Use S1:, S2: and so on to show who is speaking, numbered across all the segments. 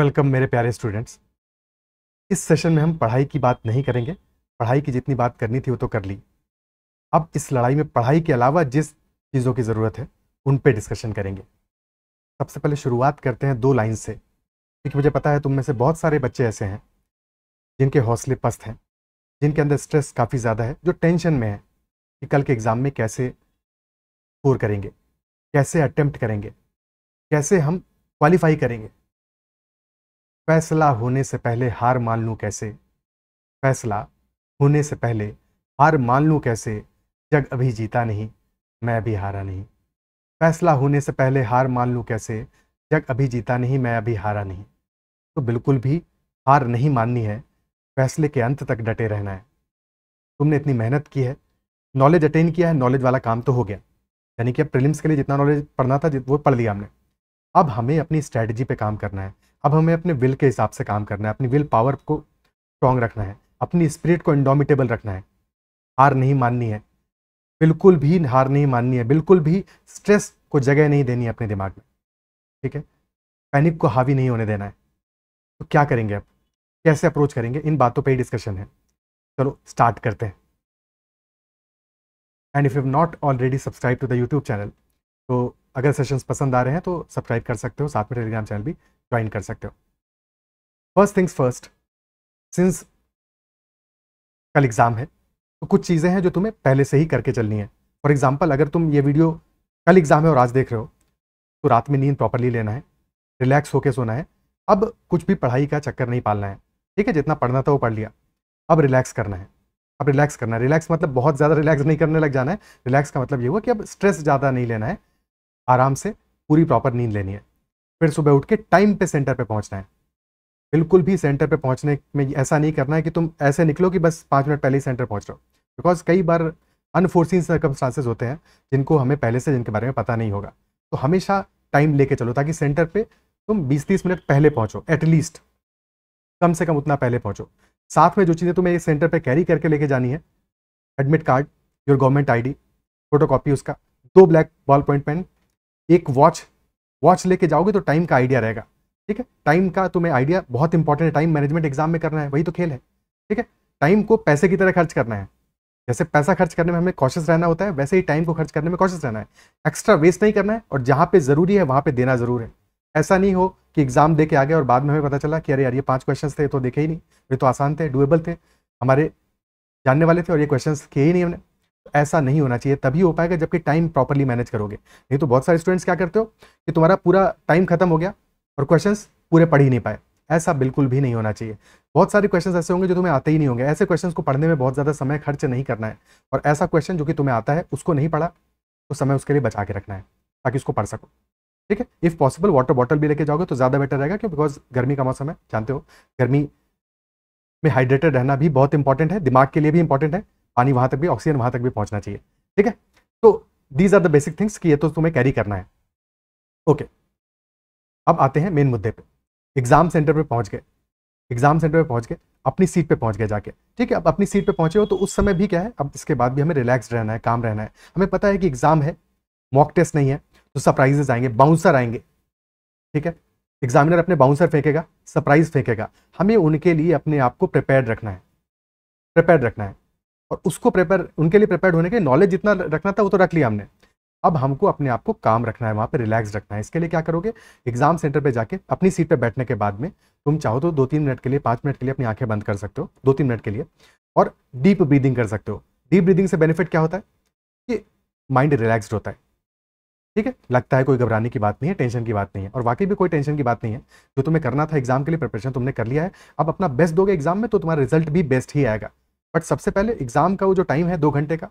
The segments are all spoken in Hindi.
S1: वेलकम मेरे प्यारे स्टूडेंट्स इस सेशन में हम पढ़ाई की बात नहीं करेंगे पढ़ाई की जितनी बात करनी थी वो तो कर ली अब इस लड़ाई में पढ़ाई के अलावा जिस चीज़ों की ज़रूरत है उन पे डिस्कशन करेंगे सबसे पहले शुरुआत करते हैं दो लाइन से क्योंकि मुझे पता है तुम में से बहुत सारे बच्चे ऐसे हैं जिनके हौसले पस्त हैं जिनके अंदर स्ट्रेस काफ़ी ज़्यादा है जो टेंशन में है कि कल के एग्ज़ाम में कैसे स्कोर करेंगे कैसे अटैम्प्ट करेंगे कैसे हम क्वालिफाई करेंगे फैसला होने से पहले हार मान लूँ कैसे फैसला होने से पहले हार मान लूँ कैसे जग अभी जीता नहीं मैं अभी हारा नहीं फैसला होने से पहले हार मान लूँ कैसे जग अभी जीता नहीं मैं अभी हारा नहीं तो बिल्कुल भी हार नहीं माननी है फैसले के अंत तक डटे रहना है तुमने इतनी मेहनत की है नॉलेज अटेन किया है नॉलेज वाला काम तो हो गया यानी कि अब प्रिलिम्स के लिए जितना नॉलेज पढ़ना था वो पढ़ लिया हमने अब हमें अपनी स्ट्रैटेजी पे काम करना है अब हमें अपने विल के हिसाब से काम करना है अपनी विल पावर को स्ट्रांग रखना है अपनी स्पिरिट को इंडोमिटेबल रखना है हार नहीं माननी है बिल्कुल भी हार नहीं माननी है बिल्कुल भी स्ट्रेस को जगह नहीं देनी है अपने दिमाग में ठीक है पैनिक को हावी नहीं होने देना है तो क्या करेंगे अब कैसे अप्रोच करेंगे इन बातों पर ही डिस्कशन है चलो स्टार्ट करते हैं and if you not already subscribe to the YouTube channel तो अगर सेशंस पसंद आ रहे हैं तो सब्सक्राइब कर सकते हो साथ में टेलीग्राम चैनल भी ज्वाइन कर सकते हो फर्स्ट थिंग्स फर्स्ट सिंस कल एग्ज़ाम है तो कुछ चीज़ें हैं जो तुम्हें पहले से ही करके चलनी है फॉर एग्जाम्पल अगर तुम ये वीडियो कल एग्ज़ाम है और आज देख रहे हो तो रात में नींद प्रॉपरली लेना है रिलैक्स होके सोना है अब कुछ भी पढ़ाई का चक्कर नहीं पालना है ठीक है जितना पढ़ना था वो पढ़ लिया अब रिलैक्स करना है अब रिलैक्स करना है रिलैक्स मतलब बहुत ज़्यादा रिलैक्स नहीं करने लग जाना है रिलैक्स का मतलब ये हुआ कि अब स्ट्रेस ज़्यादा नहीं लेना है आराम से पूरी प्रॉपर नींद लेनी है फिर सुबह उठ के टाइम पे सेंटर पे पहुंचना है बिल्कुल भी सेंटर पे पहुंचने में ऐसा नहीं करना है कि तुम ऐसे निकलो कि बस पाँच मिनट पहले ही सेंटर पहुंच रहे हो बिकॉज कई बार अनफोर्सिन सर्कमस्टांसेस होते हैं जिनको हमें पहले से जिनके बारे में पता नहीं होगा तो हमेशा टाइम लेके चलो ताकि सेंटर पे तुम 20-30 मिनट पहले पहुंचो एटलीस्ट कम से कम उतना पहले पहुंचो साथ में जो चीज़ें तुम्हें एक सेंटर पे कैरी करके लेके जानी है admit card your government ID photocopy उसका दो ब्लैक बॉल पॉइंट पेन एक वॉच वॉच लेके जाओगे तो टाइम का आइडिया रहेगा ठीक है टाइम का तुम्हें आइडिया बहुत इंपॉर्टेंट है टाइम मैनेजमेंट एग्जाम में करना है वही तो खेल है ठीक है टाइम को पैसे की तरह खर्च करना है जैसे पैसा खर्च करने में हमें कॉशियस रहना होता है वैसे ही टाइम को खर्च करने में कॉशियस रहना है एक्स्ट्रा वेस्ट नहीं करना है और जहाँ पे ज़रूरी है वहाँ पे देना ज़रूर है ऐसा नहीं हो कि एग्जाम दे के आ गए और बाद में हमें पता चला कि अरे यार ये पांच क्वेश्चंस थे तो देखे ही नहीं ये तो आसान थे डुएबल थे हमारे जानने वाले थे और ये क्वेश्चन किए ही नहीं हमने ऐसा नहीं होना चाहिए तभी हो पाएगा जबकि टाइम प्रॉपरली मैनेज करोगे नहीं तो बहुत सारे स्टूडेंट्स क्या करते हो कि तुम्हारा पूरा टाइम खत्म हो गया और क्वेश्चन पूरे पढ़ ही नहीं पाए ऐसा बिल्कुल भी नहीं होना चाहिए बहुत सारे क्वेश्चन ऐसे होंगे जो तुम्हें आते ही नहीं होंगे ऐसे क्वेश्चन को पढ़ने में बहुत ज़्यादा समय खर्च नहीं करना है और ऐसा क्वेश्चन जो कि तुम्हें आता है उसको नहीं पढ़ा तो समय उसके लिए बचा के रखना है ताकि उसको पढ़ सको ठीक है इफ़ पॉसिबल वाटर बॉटल भी लेके जाओगे तो ज़्यादा बेटर रहेगा क्यों बिकॉज गर्मी का मौसम है जानते हो गर्मी में हाइड्रेटेड रहना भी बहुत इंपॉर्टेंट है दिमाग के लिए भी इंपॉर्टेंट है पानी वहां तक भी ऑक्सीजन वहां तक भी पहुंचना चाहिए ठीक है तो these are the basic things कि ये तो तुम्हें कैरी करना है ओके okay. अब आते हैं मेन मुद्दे पे एग्जाम सेंटर पे पहुंच गए एग्जाम सेंटर पे पहुंच गए अपनी सीट पे पहुंच गए जाके ठीक है अब अपनी सीट पे पहुंचे हो तो उस समय भी क्या है अब इसके बाद भी हमें रिलैक्स रहना है काम रहना है हमें पता है कि एग्जाम है मॉक टेस्ट नहीं है तो सरप्राइजेस आएंगे बाउंसर आएंगे ठीक है एग्जामिनर अपने बाउंसर फेंकेगा सरप्राइज फेंकेगा हमें उनके लिए अपने आप को प्रिपेयर रखना है प्रिपेयर रखना है और उसको प्रिपेयर उनके लिए प्रिपेयर होने के नॉलेज जितना रखना था वो तो रख लिया हमने अब हमको अपने आप को काम रखना है वहाँ पे रिलैक्स रखना है इसके लिए क्या करोगे एग्जाम सेंटर पे जाके अपनी सीट पे बैठने के बाद में तुम चाहो तो दो तीन मिनट के लिए पाँच मिनट के लिए अपनी आंखें बंद कर सकते हो दो तीन मिनट के लिए और डीप ब्रीदिंग कर सकते हो डीप ब्रीदिंग से बेनिफिट क्या होता है कि माइंड रिलैक्सड होता है ठीक है लगता है कोई घबराने की बात नहीं है टेंशन की बात नहीं है और वाकई भी कोई टेंशन की बात नहीं है जो तुम्हें करना था एग्जाम के लिए प्रिपरेशन तुमने कर लिया है अब अपना बेस्ट दोगे एग्जाम में तो तुम्हारा रिजल्ट भी बेस्ट ही आएगा बट सबसे पहले एग्जाम का वो जो टाइम है दो घंटे का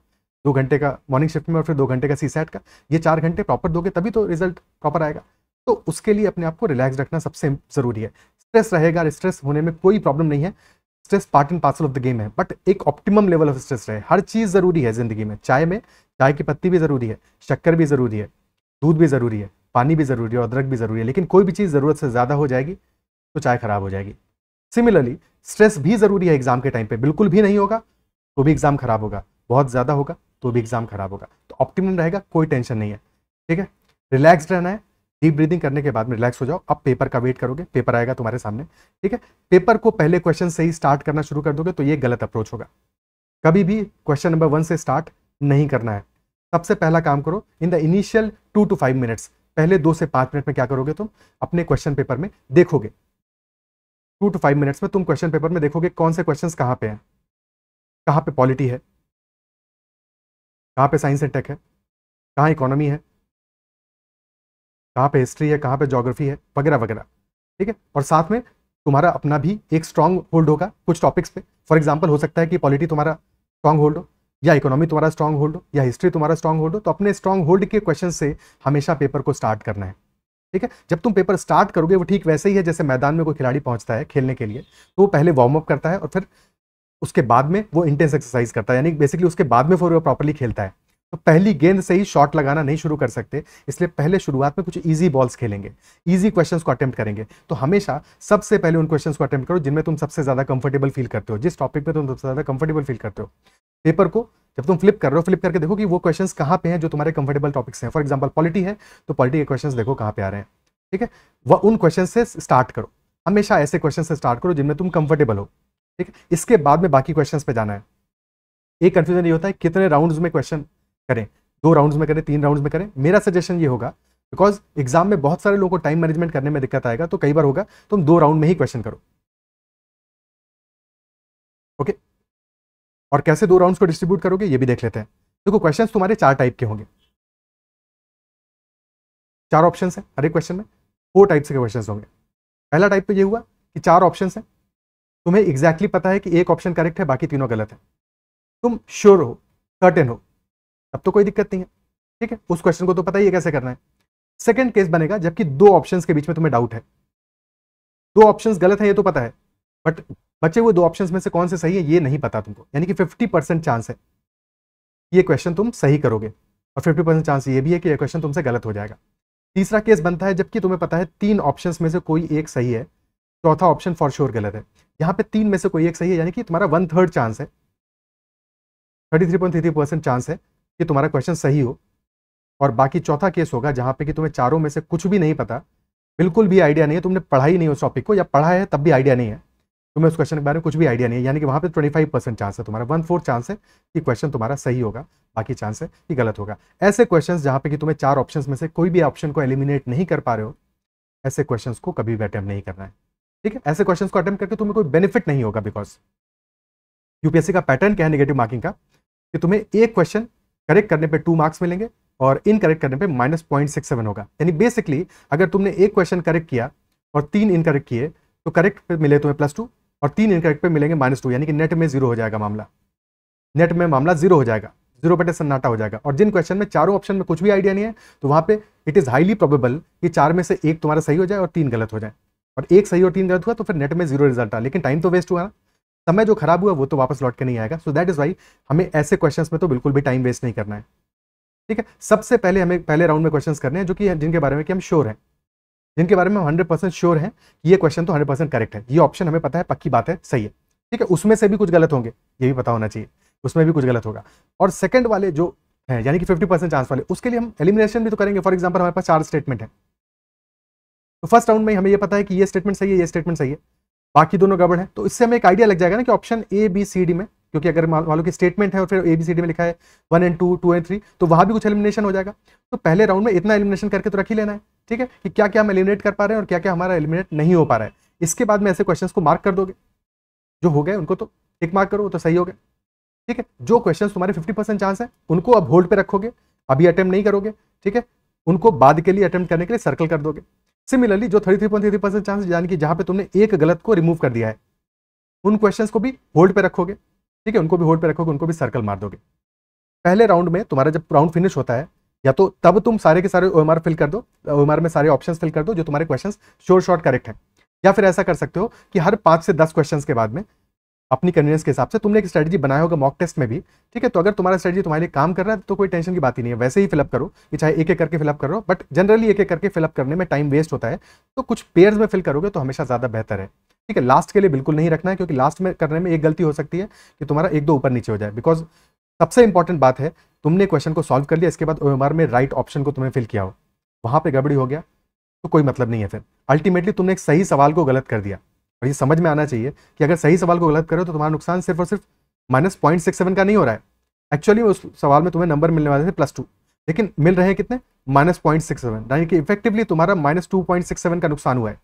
S1: दो घंटे का मॉर्निंग शिफ्ट में और फिर दो घंटे का सी सेट का ये चार घंटे प्रॉपर दोगे तभी तो रिजल्ट प्रॉपर आएगा तो उसके लिए अपने आप को रिलैक्स रखना सबसे ज़रूरी है स्ट्रेस रहेगा स्ट्रेस होने में कोई प्रॉब्लम नहीं है stress part and parcel of the game है बट एक ऑप्टिमम लेवल ऑफ स्ट्रेस रहे हर चीज़ ज़रूरी है ज़िंदगी में चाय में चाय की पत्ती भी ज़रूरी है शक्कर भी ज़रूरी है दूध भी ज़रूरी है पानी भी ज़रूरी है अदरक भी ज़रूरी है लेकिन कोई भी चीज़ ज़रूरत से ज़्यादा हो जाएगी तो चाय ख़राब हो जाएगी सिमिलरली स्ट्रेस भी ज़रूरी है एग्ज़ाम के टाइम पे बिल्कुल भी नहीं होगा तो भी एग्ज़ाम खराब होगा बहुत ज़्यादा होगा तो भी एग्ज़ाम खराब होगा तो ऑप्टिमम रहेगा कोई टेंशन नहीं है ठीक है रिलैक्स रहना है डीप ब्रीदिंग करने के बाद में रिलैक्स हो जाओ अब पेपर का वेट करोगे पेपर आएगा तुम्हारे सामने ठीक है पेपर को पहले क्वेश्चन से ही स्टार्ट करना शुरू कर दोगे तो ये गलत अप्रोच होगा कभी भी क्वेश्चन नंबर वन से स्टार्ट नहीं करना है सबसे पहला काम करो in the initial two to five minutes पहले दो से पांच मिनट में क्या करोगे तुम अपने क्वेश्चन पेपर में देखोगे टू टू फाइव मिनट्स में तुम क्वेश्चन पेपर में देखोगे कौन से क्वेश्चंस कहाँ पे हैं कहाँ पे पॉलिटी है कहाँ पे साइंस एंड टेक है कहाँ इकोनॉमी है कहाँ पे हिस्ट्री है कहाँ पे जोग्राफी है वगैरह वगैरह ठीक है और साथ में तुम्हारा अपना भी एक स्ट्रांग होल्ड होगा कुछ टॉपिक्स पे फॉर एग्जाम्पल हो सकता है कि पॉलिटी तुम्हारा स्ट्रांग होल्ड हो या इकोनॉमी तुम्हारा स्ट्रांग होल्ड हो या हिस्ट्री तुम्हारा स्ट्रांग होल्ड हो तो अपने स्ट्रांग होल्ड के क्वेश्चन से हमेशा पेपर को स्टार्ट करना है ठीक है जब तुम पेपर स्टार्ट करोगे वो ठीक वैसे ही है जैसे मैदान में कोई खिलाड़ी पहुंचता है खेलने के लिए तो वो पहले वार्म अप करता है और फिर उसके बाद में वो इंटेंस एक्सरसाइज करता है यानी बेसिकली उसके बाद में फिर वो प्रॉपरली खेलता है तो पहली गेंद से ही शॉट लगाना नहीं शुरू कर सकते इसलिए पहले शुरुआत में कुछ ईजी बॉल्स खेलेंगे ईजी क्वेश्चन को अटैम्प्ट करेंगे तो हमेशा सबसे पहले उन क्वेश्चन को अटैम्प्ट करो जिनमें तुम सबसे ज़्यादा कंफर्टेबल फील करते हो जिस टॉपिक में तुम सबसे ज़्यादा कंफर्टेबल फील करते हो पेपर को जब तुम फ्लिप कर रहे हो फ्लिप करके देखो कि वो क्वेश्चन कहाँ पे हैं जो तुम्हारे कंफर्टेबल टॉपिक्स हैं फॉर एग्जाम्पल पॉलिटी है तो पॉलिटी के क्वेश्चन देखो कहाँ पे आ रहे हैं ठीक है वह उन क्वेश्चन से स्टार्ट करो हमेशा ऐसे क्वेश्चन से स्टार्ट करो जिनमें तुम कंफर्टेबल हो ठीक है इसके बाद में बाकी क्वेश्चन पे जाना है एक कन्फ्यूजन ये होता है कितने राउंड में क्वेश्चन करें दो राउंड में करें तीन राउंड में करें मेरा सजेशन ये होगा बिकॉज एग्जाम में बहुत सारे लोगों को टाइम मैनेजमेंट करने में दिक्कत आएगा तो कई बार होगा तुम दो राउंड में ही क्वेश्चन करो ओके okay? और कैसे दो राउंड्स को डिस्ट्रीब्यूट करोगे ये भी देख लेते हैं देखो तो क्वेश्चन तुम्हारे चार टाइप के होंगे चार ऑप्शन है हर एक क्वेश्चन में फोर टाइप्स के क्वेश्चन होंगे पहला टाइप तो ये हुआ कि चार ऑप्शन है तुम्हें एग्जैक्टली exactly पता है कि एक ऑप्शन करेक्ट है बाकी तीनों गलत है तुम श्योर हो सर्टेन हो तब तो कोई दिक्कत नहीं है ठीक है उस क्वेश्चन को तो पता ही है कैसे करना है सेकेंड केस बनेगा जबकि दो ऑप्शंस के बीच में तुम्हें डाउट है दो ऑप्शंस गलत है ये तो पता है बट बचे हुए दो ऑप्शन में से कौन से सही है ये नहीं पता तुमको यानी कि फिफ्टी परसेंट चांस है ये क्वेश्चन तुम सही करोगे और फिफ्टी परसेंट चांस ये भी है कि यह क्वेश्चन तुमसे गलत हो जाएगा तीसरा केस बनता है जबकि तुम्हें पता है तीन ऑप्शन में से कोई एक सही है चौथा ऑप्शन फॉर श्योर गलत है यहाँ पे तीन में से कोई एक सही है यानी कि तुम्हारा वन थर्ड चांस है thirty three point three three percent chance है कि तुम्हारा क्वेश्चन सही हो और बाकी चौथा केस होगा जहाँ पे कि तुम्हें चारों में से कुछ भी नहीं पता बिल्कुल भी आइडिया नहीं है तुमने पढ़ा ही नहीं उस टॉपिक को या पढ़ा है तब भी आइडिया नहीं है तुम्हें तो उस क्वेश्चन के बारे में कुछ भी आइडिया नहीं है यानी कि वहाँ पे 25 परसेंट चांस है तुम्हारा वन फोर्थ चांस है कि क्वेश्चन तुम्हारा सही होगा बाकी चांस है कि गलत होगा ऐसे क्वेश्चन जहाँ पे कि तुम्हें चार ऑप्शन में से कोई भी ऑप्शन को एलिमिनेट नहीं कर पा रहे हो ऐसे क्वेश्चन को कभी भी अटैम्प्ट नहीं करना है ठीक है ऐसे क्वेश्चन को अटैम्प्ट करके तुम्हें कोई बेनिफिट नहीं होगा बिकॉज यूपीएससी का पैटर्न क्या है निगेटिव मार्किंग का कि तुम्हें एक क्वेश्चन करेक्ट करने पर टू मार्क्स मिलेंगे और इनकरेक्ट करने पे माइनस पॉइंट सिक्स सेवन होगा यानी बेसिकली अगर तुमने एक क्वेश्चन करेक्ट किया और तीन इनकरेक्ट किए तो करेक्ट मिले तुम्हें प्लस टू और तीन इनकरेक्ट पे मिलेंगे माइनस टू यानी कि नेट में जीरो हो जाएगा मामला नेट में मामला जीरो हो जाएगा जीरो बटे सन्नाटा हो जाएगा और जिन क्वेश्चन में चारों ऑप्शन में कुछ भी आइडिया नहीं है तो वहाँ पे इट इज़ हाईली प्रोबेबल कि चार में से एक तुम्हारा सही हो जाए और तीन गलत हो जाए और एक सही और तीन गलत हुआ तो फिर नेट में जीरो रिजल्ट आ लेकिन टाइम तो वेस्ट हुआ ना समय जो खराब हुआ वो तो वापस लौट के नहीं आएगा सो दैट इज़ वाई हमें ऐसे क्वेश्चन में तो बिल्कुल भी टाइम वेस्ट नहीं करना है ठीक है सबसे पहले हमें पहले राउंड में क्वेश्चन करने हैं जो कि जिनके बारे में कि हम श्योर हैं जिनके बारे में हम हंड्रेड परसेंट श्योर है ये क्वेश्चन तो हंड्रेड परसेंट करेक्ट है ये ऑप्शन हमें पता है पक्की बात है सही है ठीक है उसमें से भी कुछ गलत होंगे ये भी पता होना चाहिए उसमें भी कुछ गलत होगा और सेकंड वाले जो है यानी कि फिफ्टी परसेंट चांस वाले उसके लिए हम एलिमिनेशन भी तो करेंगे फॉर एग्जाम्पल हमारे पास चार स्टेटमेंट है तो फर्स्ट राउंड में हमें यह पता है कि ये स्टेटमेंट सही है ये स्टेटमेंट सही है बाकी दोनों गड़बड़ है तो इससे हमें एक आइडिया लग जाएगा ना कि option A B C D में क्योंकि अगर मान लो कि स्टेटमेंट है और फिर ए बी सी डी में लिखा है one and two two and three तो वहां भी कुछ एलिमिनेशन हो जाएगा तो पहले राउंड में इतना एलिमिनेशन करके तो रख ही लेना है ठीक है कि क्या क्या हम एलिमिनेट कर पा रहे हैं और क्या क्या हमारा एलिमिनेट नहीं हो पा रहा है इसके बाद में ऐसे क्वेश्चन को मार्क कर दोगे जो हो गए उनको तो एक मार्क करो तो सही हो गए ठीक है जो क्वेश्चन तुम्हारे फिफ्टी परसेंट चांस है उनको अब होल्ड पर रखोगे अभी अटैम्प्ट नहीं करोगे ठीक है उनको बाद के लिए अटैम्प्ट करने के लिए सर्कल कर दोगे सिमिलरली जो thirty three point three percent chance यानी कि जहां पर तुमने एक गलत को रिमूव कर दिया है उन क्वेश्चन को भी होल्ड पर रखोगे ठीक है उनको भी होल्ड पर रखोगे उनको भी सर्कल मार दोगे पहले राउंड में तुम्हारा जब राउंड फिनिश होता है या तो तब तुम सारे के सारे ओ फिल कर दो ओ में सारे ऑप्शन फिल कर दो जो तुम्हारे क्वेश्चन शोर शॉर्ट करेक्ट है या फिर ऐसा कर सकते हो कि हर पांच से दस क्वेश्चन के बाद में अपनी कन्वीनियंस के हिसाब से तुमने एक स्ट्रेटजी बनाया होगा मॉक टेस्ट में भी ठीक है तो अगर तुम्हारा स्ट्रेटजी तुम्हारे लिए काम कर रहा है तो कोई टेंशन की बात ही नहीं है वैसे ही फिलअप करो कि चाहे एक एक करके फिलअप करो बट जनरली एक एक करके फिलअप करने में टाइम वेस्ट होता है तो कुछ पेयर्स में फिल करोगे तो हमेशा ज़्यादा बेहतर है ठीक है लास्ट के लिए बिल्कुल नहीं रखना है क्योंकि लास्ट में करने में एक गलती हो सकती है कि तुम्हारा एक दो ऊपर नीचे हो जाए बिकॉज सबसे इंपॉर्टेंट बात है तुमने क्वेश्चन को सॉल्व कर लिया इसके बाद ओएमआर में राइट ऑप्शन को तुमने फिल किया हो वहां पर गड़बड़ी हो गया तो कोई मतलब नहीं है फिर अल्टीमेटली तुमने एक सही सवाल को गलत कर दिया और ये समझ में आना चाहिए कि अगर सही सवाल को गलत करो तो तुम्हारा नुकसान सिर्फ और सिर्फ माइनस पॉइंट सिक्स सेवन का नहीं हो रहा है एक्चुअली उस सवाल में तुम्हें नंबर मिलने वाले थे प्लस टू लेकिन मिल रहे हैं कितने माइनस पॉइंट सिक्स सेवन यानी कि इफेक्टिवली तुम्हारा minus two point six seven का नुकसान हुआ है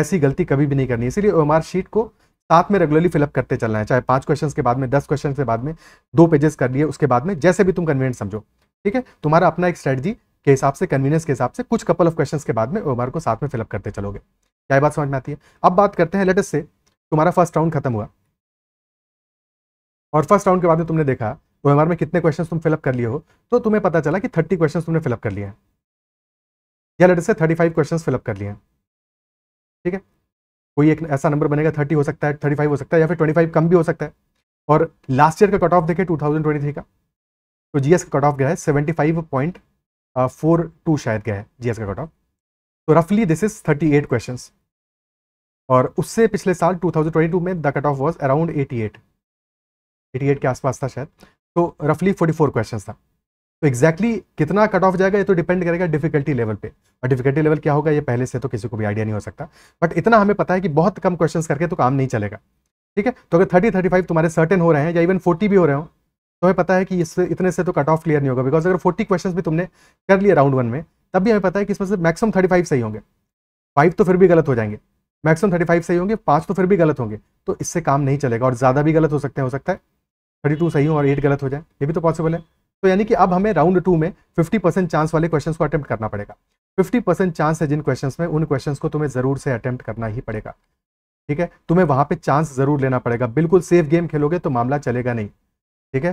S1: ऐसी गलती कभी भी नहीं करनी इसीलिए ओ शीट को साथ में रेगुलरली फिलअप करते चलना है चाहे पांच क्वेश्चन के बाद में दस क्वेश्चन के बाद में दो पेजेस कर लिए उसके बाद में जैसे भी तुम कन्वीनियंट समझो ठीक है तुम्हारा अपना एक स्ट्रेटजी के हिसाब से कन्वीनियंस के हिसाब से कुछ कपल ऑफ क्वेश्चन के बाद में ओमर को साथ में फिलअप करते चलोगे क्या बात समझ में आती है अब बात करते हैं लेटेस्ट से तुम्हारा फर्स्ट राउंड खत्म हुआ और फर्स्ट राउंड के बाद में तुमने देखा ओएमआर में कितने क्वेश्चन तुम फिलअप कर लिए हो तो तुम्हें पता चला कि थर्टी क्वेश्चन तुमने फिलअप कर लिए हैं या लेटेस्ट से थर्टी फाइव क्वेश्चन फिलअप कर लिए हैं ठीक है कोई एक ऐसा नंबर बनेगा थर्टी हो सकता है थर्टी फाइव हो सकता है या फिर ट्वेंटी फाइव कम भी हो सकता है और लास्ट ईयर का कट ऑफ देखें टू थाउजेंड ट्वेंटी थ्री का तो जीएस का कट ऑफ गया है seventy five point four two शायद गया है जीएस का कट ऑफ तो रफली this is thirty eight question और उससे पिछले साल टू थाउजेंड ट्वेंटी टू में the cut off was around eighty eight eighty eight के आसपास था शायद तो रफली फोर्टी फोर क्वेश्चन था तो एक्जैक्टली exactly कितना कट ऑफ जाएगा ये तो डिपेंड करेगा डिफिकल्टी लेवल पे और डिफिकल्टी लेवल क्या होगा ये पहले से तो किसी को भी आइडिया नहीं हो सकता बट इतना हमें पता है कि बहुत कम क्वेश्चंस करके तो काम नहीं चलेगा ठीक है तो अगर थर्टी थर्टी फाइव तुम्हारे सर्टन हो रहे हैं या इवन फोर्टी भी हो रहे हो तो हमें पता है कि इससे इतने से तो कट ऑफ क्लियर नहीं होगा बिकॉज अगर फोर्टी क्वेश्चन भी तुमने कर लिए राउंड वन में तब भी हमें पता है कि इसमें से मैक्सिमम थर्टी फाइव सही होंगे फाइव तो फिर भी गलत हो जाएंगे मैक्सिमम थर्टी फाइव सही होंगे पाँच तो फिर भी गलत होंगे तो इससे काम नहीं चलेगा और ज़्यादा भी गलत हो सकते हैं हो सकता है थर्टी टू सही हो और एट गलत हो जाए ये भी तो पॉसिबल है तो यानी कि अब हमें राउंड टू में 50 परसेंट चांस वाले क्वेश्चंस को अटेम्प्ट करना पड़ेगा 50 परसेंट चांस है जिन क्वेश्चंस में उन क्वेश्चंस को तुम्हें ज़रूर से अटेम्प्ट करना ही पड़ेगा ठीक है तुम्हें वहां पे चांस ज़रूर लेना पड़ेगा बिल्कुल सेफ गेम खेलोगे तो मामला चलेगा नहीं ठीक है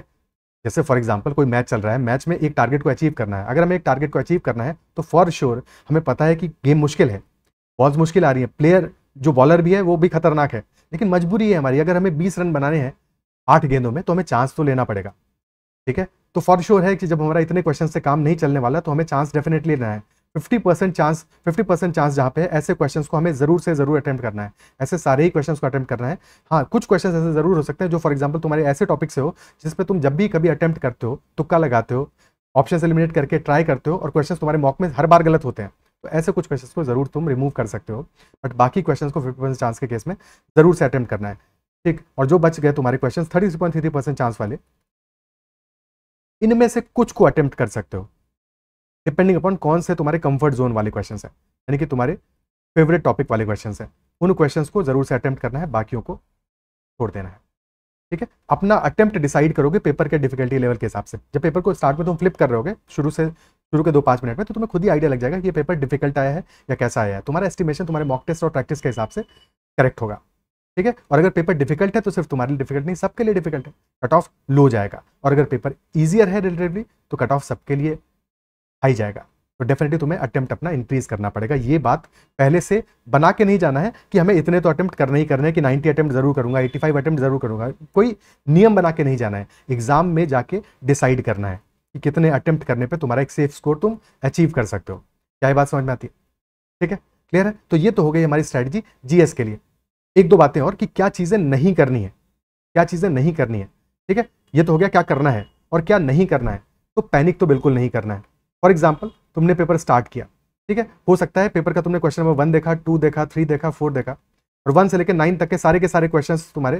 S1: जैसे फॉर एग्जाम्पल कोई मैच चल रहा है मैच में एक टारगेट को अचीव करना है अगर हमें एक टारगेट को अचीव करना है तो फॉर श्योर हमें पता है कि गेम मुश्किल है बॉल्स मुश्किल आ रही है प्लेयर जो बॉलर भी है वो भी खतरनाक है लेकिन मजबूरी है हमारी अगर हमें बीस रन बनाने हैं आठ गेंदों में तो हमें चांस तो लेना पड़ेगा ठीक है तो फॉर श्योर है कि जब हमारा इतने क्वेश्चन से काम नहीं चलने वाला तो हमें चांस डेफिनेटली लेना है fifty percent chance fifty percent chance जहाँ पे है ऐसे क्वेश्चन को हमें जरूर से जरूर अटैम्प्ट करना है ऐसे सारे ही क्वेश्चन को अटैम्प्ट करना है हाँ कुछ क्वेश्चन ऐसे जरूर हो सकते हैं जो फॉर एग्जाम्पल तुम्हारे ऐसे टॉपिक से हो जिसपे तुम जब भी कभी अटैम्प्ट करते हो तुक्का लगाते हो ऑप्शन एलिमिनेट करके ट्राई करते हो और क्वेश्चन तुम्हारे मॉक में हर बार गलत होते हैं तो ऐसे कुछ क्वेश्चन को जरूर तुम रिमूव कर सकते हो बट बाकी क्वेश्चन को फिफ्टी परसेंट चांस के केस में जरूर से अटैम्प्ट करना है ठीक और जो बच गए तुम्हारे question thirty three point three percent chance वाले इनमें से कुछ को अटेम्प्ट कर सकते हो डिपेंडिंग अपॉन कौन से तुम्हारे कंफर्ट जोन वाले क्वेश्चन है यानी कि तुम्हारे फेवरेट टॉपिक वाले क्वेश्चन है उन क्वेश्चन को जरूर से अटेम्प्ट करना है बाकियों को छोड़ देना है ठीक है अपना अटेम्प्ट डिसाइड करोगे पेपर के डिफिकल्टी लेवल के हिसाब से जब पेपर को स्टार्ट में तुम फ्लिप कर रहे होगे शुरू से शुरू के दो पांच मिनट में तो तुम्हें खुद ही आइडिया लग जाएगा कि ये पेपर डिफिकल्ट आया है या कैसा आया है तुम्हारा एस्टिमेशन तुम्हारे मॉक टेस्ट और प्रैक्टिस के हिसाब से करेक्ट होगा ठीक है और अगर पेपर डिफिकल्ट है तो सिर्फ तुम्हारे लिए डिफिकल्ट नहीं सबके लिए डिफिकल्ट है कट ऑफ लो जाएगा और अगर पेपर ईजियर है रिलेटिवली तो कट ऑफ सबके लिए हाई जाएगा तो डेफिनेटली तुम्हें अटेम्प्ट अपना इंक्रीज करना पड़ेगा ये बात पहले से बना के नहीं जाना है कि हमें इतने तो अटेम्प्ट करने ही करने हैं कि नाइन्टी अटेम्प्ट जरूर करूंगा फाइव अटेम्प्ट जरूर करूंगा कोई नियम बना के नहीं जाना है एग्जाम में जाके डिसाइड करना है कि कितने अटेम्प्ट करने पर तुम्हारा एक सेफ स्कोर तुम अचीव कर सकते हो क्या ये बात समझ में आती है ठीक है क्लियर है तो ये तो हो गई हमारी स्ट्रैटेजी जीएस के लिए एक दो बातें और कि क्या चीज़ें नहीं करनी है क्या चीज़ें नहीं करनी है ठीक है ये तो हो गया क्या करना है और क्या नहीं करना है तो पैनिक तो बिल्कुल नहीं करना है फॉर एग्जाम्पल तुमने पेपर स्टार्ट किया ठीक है हो सकता है पेपर का तुमने क्वेश्चन नंबर वन देखा टू देखा थ्री देखा फोर देखा और वन से लेकर नाइन तक के सारे के सारे क्वेश्चन तुम्हारे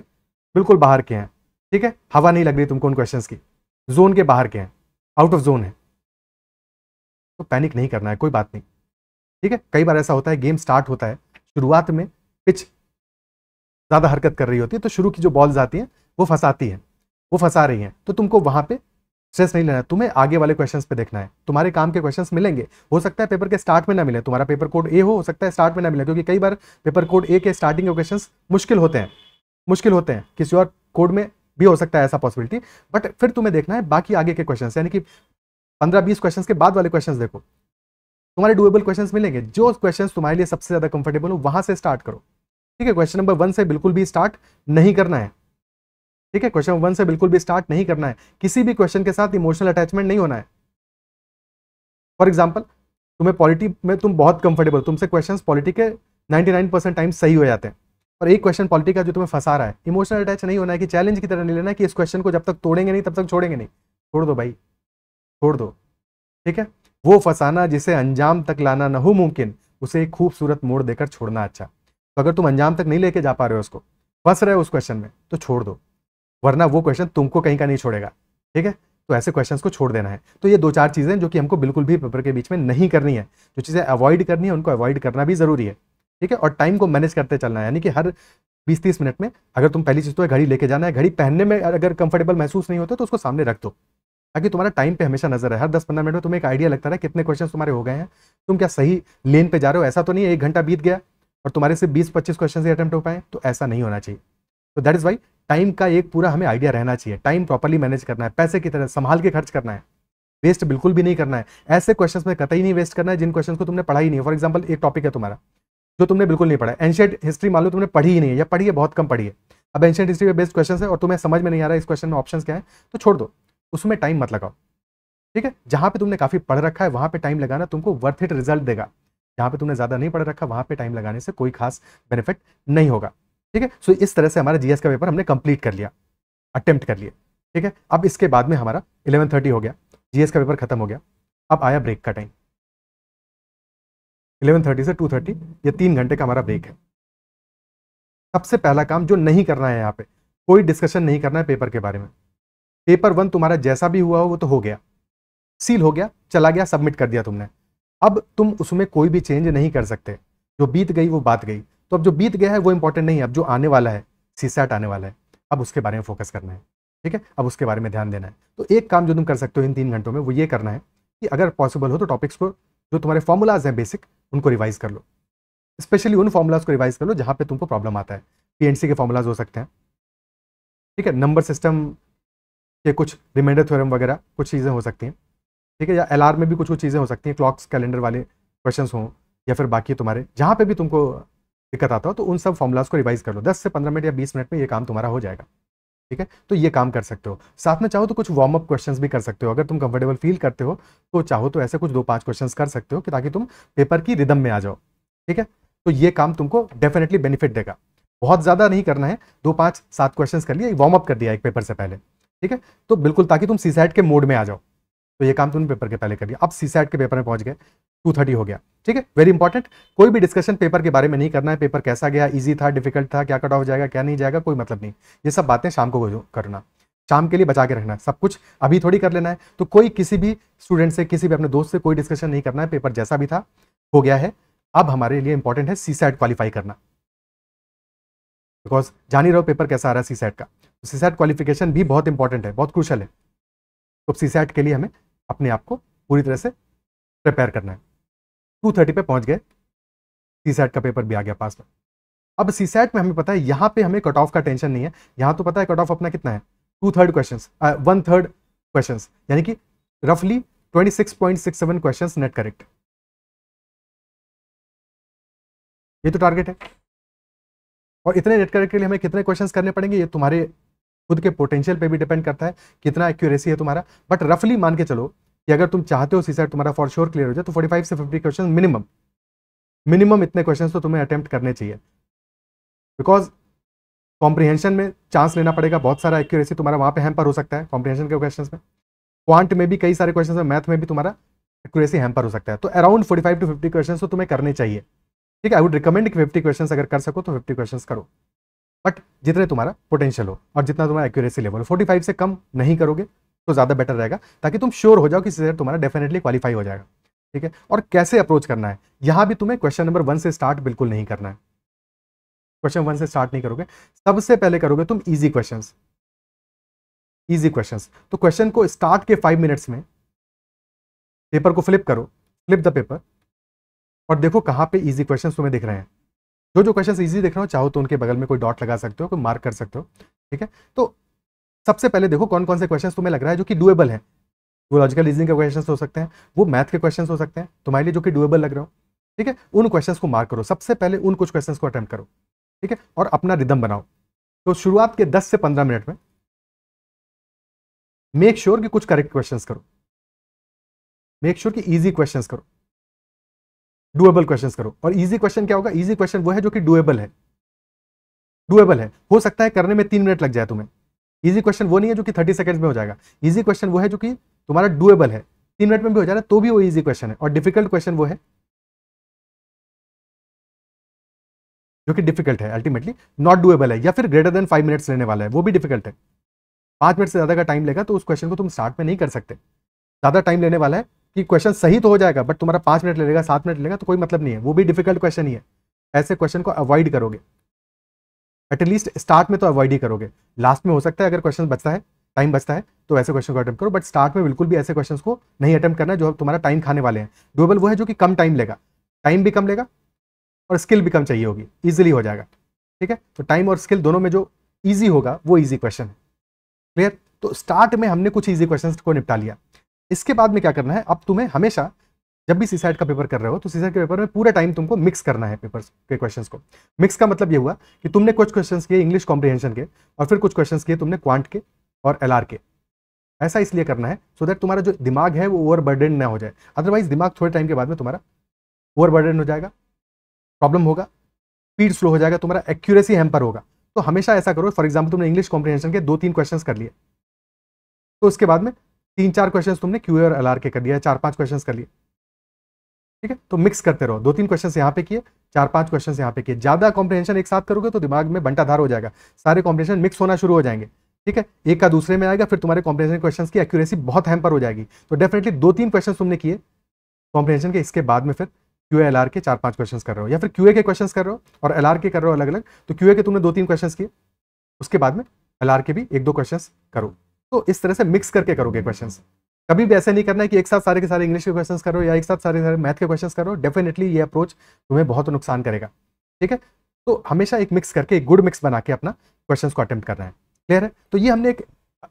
S1: बिल्कुल बाहर के हैं ठीक है हवा नहीं लग रही तुमको उन क्वेश्चन की जोन के बाहर के हैं आउट ऑफ जोन है तो पैनिक नहीं करना है कोई बात नहीं ठीक है कई बार ऐसा होता है गेम स्टार्ट होता है शुरुआत में पिच ज़्यादा हरकत कर रही होती है तो शुरू की जो बॉल्स आती हैं वो फंसाती है वो फंसा रही हैं तो तुमको वहां पे स्ट्रेस नहीं लेना तुम्हें आगे वाले क्वेश्चन पे देखना है तुम्हारे काम के क्वेश्चन मिलेंगे हो सकता है पेपर के स्टार्ट में ना मिले तुम्हारा पेपर कोड ए हो, हो सकता है स्टार्ट में ना मिले क्योंकि कई बार पेपर कोड ए के स्टार्टिंग के क्वेश्चन मुश्किल होते हैं मुश्किल होते हैं किसी और कोड में भी हो सकता है ऐसा पॉसिबिलिटी बट फिर तुम्हें देखना है बाकी आगे के क्वेश्चन यानी कि पंद्रह बीस क्वेश्चन के बाद वाले क्वेश्चन देखो तुम्हारे डुएबल क्वेश्चन मिलेंगे जो क्वेश्चन तुम्हारे लिए सबसे ज्यादा कंफर्टेबल हो वहां से स्टार्ट करो ठीक है क्वेश्चन नंबर वन से बिल्कुल भी स्टार्ट नहीं करना है ठीक है क्वेश्चन वन से बिल्कुल भी स्टार्ट नहीं करना है किसी भी क्वेश्चन के साथ इमोशनल अटैचमेंट नहीं होना है फॉर एग्जाम्पल तुम्हें पॉलिटी में तुम बहुत कंफर्टेबल तुमसे क्वेश्चन पॉलिटी के 99 परसेंट टाइम सही हो जाते हैं और एक क्वेश्चन पॉलिटी का जो तुम्हें फंसा रहा है इमोशनल अटैच नहीं होना है कि चैलेंज की तरह नहीं लेना है कि इस क्वेश्चन को जब तक तोड़ेंगे नहीं तब तक छोड़ेंगे नहीं छोड़ दो भाई छोड़ दो ठीक है वो फंसाना जिसे अंजाम तक लाना ना हो मुमकिन उसे एक खूबसूरत मोड़ देकर छोड़ना अच्छा तो अगर तुम अंजाम तक नहीं लेके जा पा रहे हो उसको फंस रहे हो उस क्वेश्चन में तो छोड़ दो वरना वो क्वेश्चन तुमको कहीं का नहीं छोड़ेगा ठीक है तो ऐसे क्वेश्चंस को छोड़ देना है तो ये दो चार चीज़ें जो कि हमको बिल्कुल भी पेपर के बीच में नहीं करनी है जो चीज़ें अवॉइड करनी है उनको अवॉइड करना भी ज़रूरी है ठीक है और टाइम को मैनेज करते चलना है यानी कि हर बीस तीस मिनट में अगर तुम पहली चीज़ तो घड़ी लेके जाना है घड़ी पहनने में अगर कंफर्टेबल महसूस नहीं होता तो उसको सामने रख दो ताकि तुम्हारा टाइम पे हमेशा नजर है हर दस पंद्रह मिनट में तुम्हें एक आइडिया लगता है कितने क्वेश्चन तुम्हारे हो गए हैं तुम क्या सही लेन पे जा रहे हो ऐसा तो नहीं है एक घंटा बीत गया और तुम्हारे से 20 पच्चीस क्वेश्चन ही अटैम्प्ट हो पाए तो ऐसा नहीं होना चाहिए तो दैट इज़ वाई टाइम का एक पूरा हमें आइडिया रहना चाहिए टाइम प्रॉपरली मैनेज करना है पैसे की तरह संभाल के खर्च करना है वेस्ट बिल्कुल भी नहीं करना है ऐसे क्वेश्चन में कतई नहीं वेस्ट करना है जिन क्वेश्चन को तुमने पढ़ा ही नहीं फॉर एग्जाम्पल एक टॉपिक है तुम्हारा जो तुमने बिल्कुल नहीं पढ़ा एंशियट हिस्ट्री मान लो तुमने पढ़ी ही नहीं है या पढ़ी है बहुत कम पढ़ी है अब एंशियट हिस्ट्री में बेस्ट क्वेश्चन है और तुम्हें समझ में नहीं आ रहा है इस क्वेश्चन में ऑप्शन क्या है तो छोड़ दो उसमें टाइम मत लगाओ ठीक है जहां पे तुमने काफी पढ़ रखा है वहां पे टाइम लगाना तुमको वर्थ इट रिजल्ट देगा जहां पे तुमने ज़्यादा नहीं पढ़ रखा वहां पे टाइम लगाने से कोई खास बेनिफिट नहीं होगा ठीक है सो इस तरह से हमारा जीएस का पेपर हमने कंप्लीट कर लिया अटेम्प्ट कर लिया ठीक है अब इसके बाद में हमारा इलेवन थर्टी हो गया जीएस का पेपर खत्म हो गया अब आया ब्रेक का टाइम इलेवन थर्टी से टू थर्टी ये तीन घंटे का हमारा ब्रेक है सबसे पहला काम जो नहीं करना है यहाँ पे कोई डिस्कशन नहीं करना है पेपर के बारे में पेपर वन तुम्हारा जैसा भी हुआ हो वो तो हो गया सील हो गया चला गया सबमिट कर दिया तुमने अब तुम उसमें कोई भी चेंज नहीं कर सकते जो बीत गई वो बात गई तो अब जो बीत गया है वो इंपॉर्टेंट नहीं है अब जो आने वाला है सीसैट आने वाला है अब उसके बारे में फोकस करना है ठीक है अब उसके बारे में ध्यान देना है तो एक काम जो तुम कर सकते हो इन तीन घंटों में वो ये करना है कि अगर पॉसिबल हो तो टॉपिक्स को जो तुम्हारे फॉर्मूलाज हैं बेसिक उनको रिवाइज कर लो स्पेशली उन फॉर्मूलाज को रिवाइज कर लो जहाँ पे तुमको प्रॉब्लम आता है सी के फॉर्मूलाज हो सकते हैं ठीक है नंबर सिस्टम के कुछ रिमाइंडर थ्योरम वगैरह कुछ चीज़ें हो सकती हैं ठीक है या एल में भी कुछ कुछ चीज़ें हो सकती हैं क्लॉक्स कैलेंडर वाले क्वेश्चन हों या फिर बाकी तुम्हारे जहाँ पर भी तुमको दिक्कत आता हो तो उन सब फॉर्मूलाज को रिवाइज कर लो दस से पंद्रह मिनट या बीस मिनट में ये काम तुम्हारा हो जाएगा ठीक है तो ये काम कर सकते हो साथ में चाहो तो कुछ वार्म अप क्वेश्चंस भी कर सकते हो अगर तुम कंफर्टेबल फील करते हो तो चाहो तो ऐसे कुछ दो पांच क्वेश्चंस कर सकते हो कि ताकि तुम पेपर की रिदम में आ जाओ ठीक है तो ये काम तुमको डेफिनेटली बेनिफिट देगा बहुत ज़्यादा नहीं करना है दो पाँच सात क्वेश्चन कर लिया वार्म अप कर दिया एक पेपर से पहले ठीक है तो बिल्कुल ताकि तुम सीसैट के मोड में आ जाओ तो ये काम तुमने पेपर के पहले कर लिया अब सी के पेपर में पहुंच गए टू थर्टी हो गया ठीक है वेरी इंपॉर्टेंट कोई भी डिस्कशन पेपर के बारे में नहीं करना है पेपर कैसा गया इजी था डिफिकल्ट था क्या कट ऑफ जाएगा क्या नहीं जाएगा कोई मतलब नहीं ये सब बातें शाम को करना शाम के लिए बचा के रखना सब कुछ अभी थोड़ी कर लेना है तो कोई किसी भी स्टूडेंट से किसी भी अपने दोस्त से कोई डिस्कशन नहीं करना है पेपर जैसा भी था हो गया है अब हमारे लिए इंपॉर्टेंट है सी सैट क्वालिफाई करना बिकॉज जान ही रहो पेपर कैसा आ रहा है सी सैट का सी सैट क्वालिफिकेशन भी बहुत इंपॉर्टेंट है बहुत क्रुशल है तो सी सैट के लिए हमें अपने आप को पूरी तरह से प्रिपेयर करना है टू थर्टी पे पहुंच गए सी सैट का पेपर भी आ गया पास में अब सी सैट में हमें पता है यहाँ पे हमें कट ऑफ का टेंशन नहीं है यहाँ तो पता है कट ऑफ अपना कितना है two third question one third question यानी कि रफली twenty six point six seven question net correct ये तो टारगेट है और इतने नेट करेक्ट के लिए हमें कितने क्वेश्चंस करने पड़ेंगे ये तुम्हारे खुद के पोटेंशियल पे भी डिपेंड करता है कितना एक्यूरेसी है तुम्हारा बट रफली मान के चलो कि अगर तुम चाहते हो सी साइड तुम्हारा फॉर श्योर क्लियर हो जाए तो 45 से 50 क्वेश्चन मिनिमम मिनिमम इतने क्वेश्चन तो तुम्हें अटैम्प्ट करने चाहिए बिकॉज कॉम्प्रीहेंशन में चांस लेना पड़ेगा बहुत सारा एक्यूरेसी तुम्हारा वहाँ पे हैम्पर हो सकता है कॉम्प्रीहेंशन के क्वेश्चन में क्वांट में भी कई सारे क्वेश्चन है मैथ में भी तुम्हारा एक्यूरेसी हैम्पर हो सकता है तो around forty five to fifty question तो तुम्हें करने चाहिए ठीक है आई वुड रिकमेंड कि फिफ्टी क्वेश्चन अगर कर सको तो फिफ्टी क्वेश्चन करो बट जितने तुम्हारा पोटेंशियल हो और जितना तुम्हारा एक्यूरेसी लेवल हो फोर्टी से कम नहीं करोगे तो ज़्यादा बेटर रहेगा ताकि तुम श्योर हो जाओ कि शेयर तुम्हारा डेफिनेटली क्वालिफाई हो जाएगा ठीक है और कैसे अप्रोच करना है यहां भी तुम्हें क्वेश्चन नंबर वन से स्टार्ट बिल्कुल नहीं करना है क्वेश्चन वन से स्टार्ट नहीं करोगे सबसे पहले करोगे तुम इजी क्वेश्चन इजी क्वेश्चन तो क्वेश्चन को स्टार्ट के फाइव मिनट्स में पेपर को फ्लिप करो फ्लिप द पेपर और देखो कहां पे इजी क्वेश्चन तुम्हें दिख रहे हैं जो जो क्वेश्चन ईजी देख रहे हो चाहो तो उनके बगल में कोई डॉट लगा सकते हो कोई मार्क कर सकते हो ठीक है तो सबसे पहले देखो कौन कौन से क्वेश्चन तुम्हें लग रहा है जो कि डुएबल है वो लॉजिकल रीजनिंग के क्वेश्चन हो सकते हैं वो मैथ के क्वेश्चन हो सकते हैं तुम्हारे लिए जो कि डुएबल लग रहे हो ठीक है उन क्वेश्चन को मार्क करो सबसे पहले उन कुछ क्वेश्चन को अटेम्प्ट करो ठीक है और अपना रिदम बनाओ तो शुरुआत के दस से पंद्रह मिनट में मेक श्योर sure कि कुछ करेक्ट क्वेश्चंस करो मेक श्योर sure कि इजी क्वेश्चंस करो डुएबल क्वेश्चन करो और इजी क्वेश्चन क्या होगा इजी क्वेश्चन वो है जो कि डुएबल है डुएबल है हो सकता है करने में तीन मिनट लग जाए तुम्हें ईजी क्वेश्चन वो नहीं है जो कि थर्टी सेकंड में हो जाएगा इजी क्वेश्चन वो है जो कि तुम्हारा डुएबल है तीन मिनट में भी हो जा रहा है तो भी वो इजी क्वेश्चन है और डिफिकल्ट क्वेश्चन वो है जो कि डिफिकल्ट है अल्टीमेटली नॉट डुएबल है या फिर ग्रेटर देन फाइव मिनट्स लेने वाला है वो भी डिफिकल्ट है पांच मिनट से ज़्यादा का टाइम लेगा तो उस क्वेश्चन को तुम स्टार्ट में नहीं कर सकते ज़्यादा टाइम लेने वाला है कि क्वेश्चन सही तो हो जाएगा बट तुम्हारा पांच मिनट लेगा सात मिनट लेगा तो कोई मतलब नहीं है वो भी डिफिकल्ट क्वेश्चन ही है ऐसे क्वेश्चन को अवॉइड करोगे एटलीस्ट स्टार्ट में तो अवॉइड ही करोगे लास्ट में हो सकता है अगर क्वेश्चन बचता है टाइम बचता है तो ऐसे क्वेश्चन को अटैम्प्ट करो बट स्टार्ट में बिल्कुल भी ऐसे क्वेश्चन को नहीं अटैम्प्ट करना जो तुम्हारा टाइम खाने वाले हैं डोबल वो है जो कि कम टाइम लेगा टाइम भी कम लेगा और स्किल भी कम चाहिए होगी ईजिली हो जाएगा ठीक है तो टाइम और स्किल दोनों में जो ईजी होगा वो ईजी क्वेश्चन है क्लियर तो स्टार्ट में हमने कुछ ईजी क्वेश्चन को निपटा लिया इसके बाद में क्या करना है अब तुम्हें हमेशा जब भी सीसाइड का पेपर कर रहे हो तो सीसाइड के पेपर में पूरा टाइम तुमको मिक्स करना है पेपर के क्वेश्चंस को मिक्स का मतलब ये हुआ कि तुमने कुछ क्वेश्चंस किए इंग्लिश कॉम्प्रिहेंशन के और फिर कुछ क्वेश्चंस किए तुमने क्वांट के और एल के ऐसा इसलिए करना है सो so दैट तुम्हारा जो दिमाग है वो ओवरबर्डन ना हो जाए अदरवाइज दिमाग थोड़े टाइम के बाद में तुम्हारा ओवरबर्डन हो जाएगा प्रॉब्लम होगा स्पीड स्लो हो जाएगा तुम्हारा एक्यूरेसी हैम्पर होगा तो हमेशा ऐसा करो फॉर एग्जाम्पल तुमने इंग्लिश कॉम्प्रिहेंशन के दो तीन क्वेश्चन कर लिए तो उसके बाद में तीन चार क्वेश्चन तुमने क्यू और एल के कर दिया चार पांच क्वेश्चन कर लिए ठीक है तो मिक्स करते रहो दो तीन क्वेश्चन यहाँ पे किए चार पांच क्वेश्चन यहाँ पे किए ज्यादा कॉम्प्रिहेंशन एक साथ करोगे तो दिमाग में बंटाधार हो जाएगा सारे कॉम्प्रिहेंशन मिक्स होना शुरू हो जाएंगे ठीक है एक का दूसरे में आएगा फिर तुम्हारे कॉम्प्रिहेंशन क्वेश्चन की एक्यूरेसी बहुत हैम्पर हो जाएगी तो डेफिनेटली दो तीन क्वेश्चन तुमने किए कॉम्प्रिहेंशन के इसके बाद में फिर क्यू एल आर के चार पांच क्वेश्चन कर रहे हो या फिर क्यू के क्वेश्चन कर रहे हो और एल आर के कर रहे हो अलग अलग तो क्यू के तुमने दो तीन क्वेश्चन किए उसके बाद में एल आर के भी एक दो क्वेश्चन करो तो इस तरह से मिक्स करके करोगे क्वेश्चन कभी भी ऐसा नहीं करना है कि एक साथ सारे के सारे इंग्लिश के क्वेश्चन करो या एक साथ सारे सारे मैथ के क्वेश्चन करो डेफिनेटली ये अप्रोच तुम्हें बहुत नुकसान करेगा ठीक है तो हमेशा एक मिक्स करके एक गुड मिक्स बना के अपना क्वेश्चन को अटेम्प्ट करना है क्लियर है तो ये हमने एक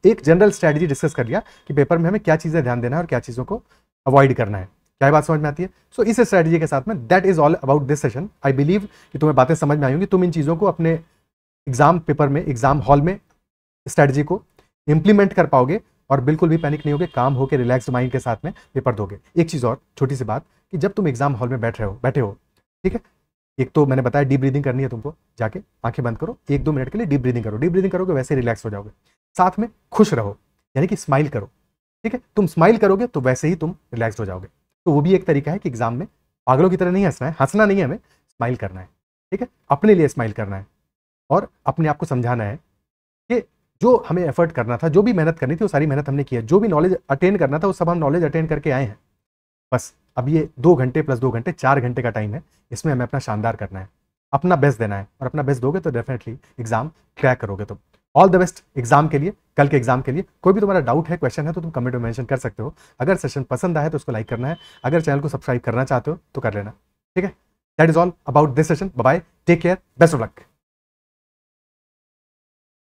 S1: एक जनरल स्ट्रैटेजी डिस्कस कर लिया कि पेपर में हमें क्या चीज़ें ध्यान देना है और क्या चीज़ों को अवॉइड करना है क्या बात समझ में आती है सो so, इस स्ट्रेटजी के साथ में that is all about this session I believe कि तुम्हें बातें समझ में आई होंगी तुम इन चीज़ों को अपने एग्जाम पेपर में एग्जाम हॉल में स्ट्रेटजी को इंप्लीमेंट कर पाओगे और बिल्कुल भी पैनिक नहीं होगे काम होकर रिलैक्स माइंड के साथ में पेपर दोगे एक चीज़ और छोटी सी बात कि जब तुम एग्जाम हॉल में बैठ रहे हो बैठे हो ठीक है एक तो मैंने बताया डीप ब्रीदिंग करनी है तुमको जाके आंखें बंद करो एक दो मिनट के लिए डीप ब्रीदिंग करो डीप ब्रीदिंग करोगे वैसे रिलैक्स हो जाओगे साथ में खुश रहो यानी कि स्माइल करो ठीक है तुम स्माइल करोगे तो वैसे ही तुम रिलैक्स हो जाओगे तो वो भी एक तरीका है कि एग्जाम में पागलों की तरह नहीं हंसना है हंसना नहीं है हमें स्माइल करना है ठीक है अपने लिए स्माइल करना है और अपने आप को समझाना है कि जो हमें एफर्ट करना था जो भी मेहनत करनी थी वो सारी मेहनत हमने किया जो भी नॉलेज अटेंड करना था वो सब हम नॉलेज अटेंड करके आए हैं बस अब ये दो घंटे प्लस दो घंटे चार घंटे का टाइम है इसमें हमें अपना शानदार करना है अपना बेस्ट देना है और अपना बेस्ट दोगे तो डेफिनेटली एग्जाम क्रैक करोगे तुम ऑल द बेस्ट एग्जाम के लिए कल के एग्जाम के लिए कोई भी तुम्हारा डाउट है क्वेश्चन है तो तुम कमेंट में मैंशन कर सकते हो अगर सेशन पसंद आया तो उसको लाइक करना है अगर चैनल को सब्सक्राइब करना चाहते हो तो कर लेना ठीक है that is all about this session bye take care best of luck